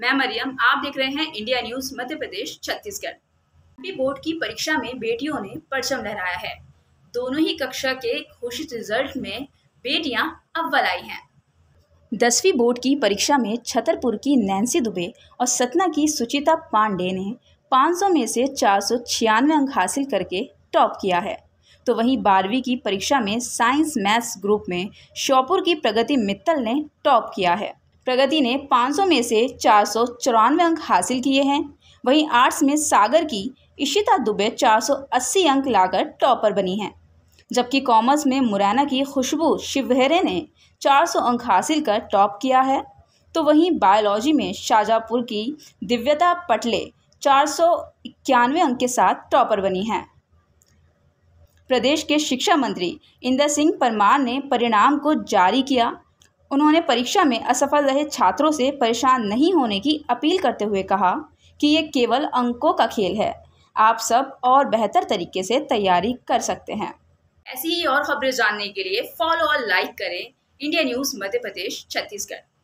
मैं मरियम आप देख रहे हैं India news Madhya Pradesh Chhattisgarh board की परीक्षा में बेटियों ने परचम लहराया है दोनों ही कक्षा के घोषित रिजल्ट में बेटियां अव्वल आई हैं दसवीं बोर्ड की परीक्षा में छतरपुर की नैन्सी दुबे और सतना की सुचिता पांडे ने 500 में से चार अंक हासिल करके टॉप किया है तो वहीं बारहवीं की परीक्षा में साइंस मैथ्स ग्रुप में श्योपुर की प्रगति मित्तल ने टॉप किया है प्रगति ने 500 में से चार अंक हासिल किए हैं वहीं आर्ट्स में सागर की इशिता दुबे 480 अंक लाकर टॉपर बनी हैं जबकि कॉमर्स में मुरैना की खुशबू शिवहरे ने 400 अंक हासिल कर टॉप किया है तो वहीं बायोलॉजी में शाहजहाँपुर की दिव्यता पटले चार अंक के साथ टॉपर बनी हैं प्रदेश के शिक्षा मंत्री इंदर सिंह परमार ने परिणाम को जारी किया उन्होंने परीक्षा में असफल रहे छात्रों से परेशान नहीं होने की अपील करते हुए कहा कि ये केवल अंकों का खेल है आप सब और बेहतर तरीके से तैयारी कर सकते हैं ऐसी ही और खबरें जानने के लिए फॉलो और लाइक करें इंडिया न्यूज़ मध्य प्रदेश छत्तीसगढ़